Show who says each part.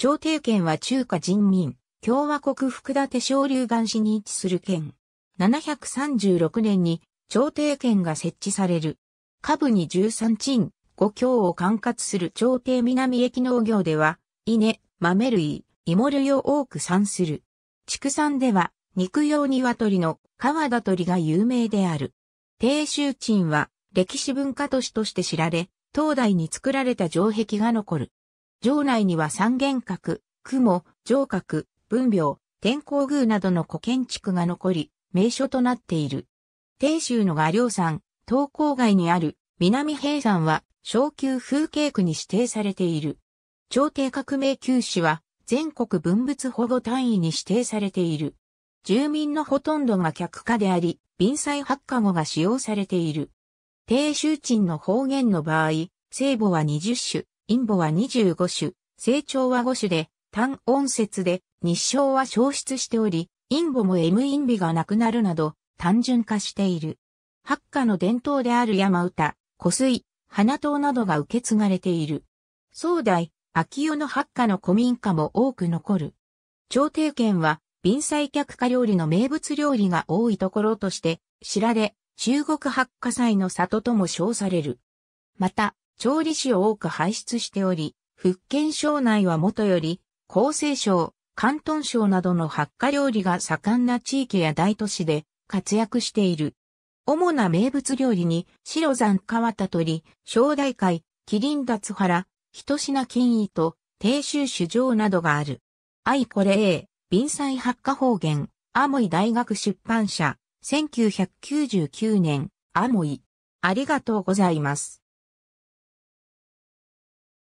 Speaker 1: 朝廷
Speaker 2: 県は中華人民、共和国福建省流岩市に位置する県。736年に朝廷県が設置される。下部に13鎮、5郷を管轄する朝廷南駅農業では、稲、豆類、芋類を多く産する。畜産では、肉用鶏の川田鳥が有名である。低州鎮は歴史文化都市として知られ、東大に作られた城壁が残る。城内には三元閣、雲、城閣、文廟、天皇宮などの古建築が残り、名所となっている。定州の画陵山、東郊外にある南平山は小級風景区に指定されている。朝廷革命旧市は全国文物保護単位に指定されている。住民のほとんどが客家であり、便災発火後が使用されている。低州鎮の方言の場合、聖母は20種、陰母は25種、成長は5種で、単音節で、日照は消失しており、陰母も M 陰美がなくなるなど、単純化している。発火の伝統である山歌、湖水、花灯などが受け継がれている。宋代、秋代の発火の古民家も多く残る。朝廷圏は、貧祭客家料理の名物料理が多いところとして、知られ、中国発火祭の里とも称される。また、調理師を多く輩出しており、福建省内はもとより、厚生省、広東省などの発火料理が盛んな地域や大都市で活躍している。主な名物料理に、白山川田鳥、正大会、麒麟脱原、一品金糸、定州酒上などがある。愛これ A、便災発火方言、アモイ大学出版社、1999年、アモイ。ありがとうございます。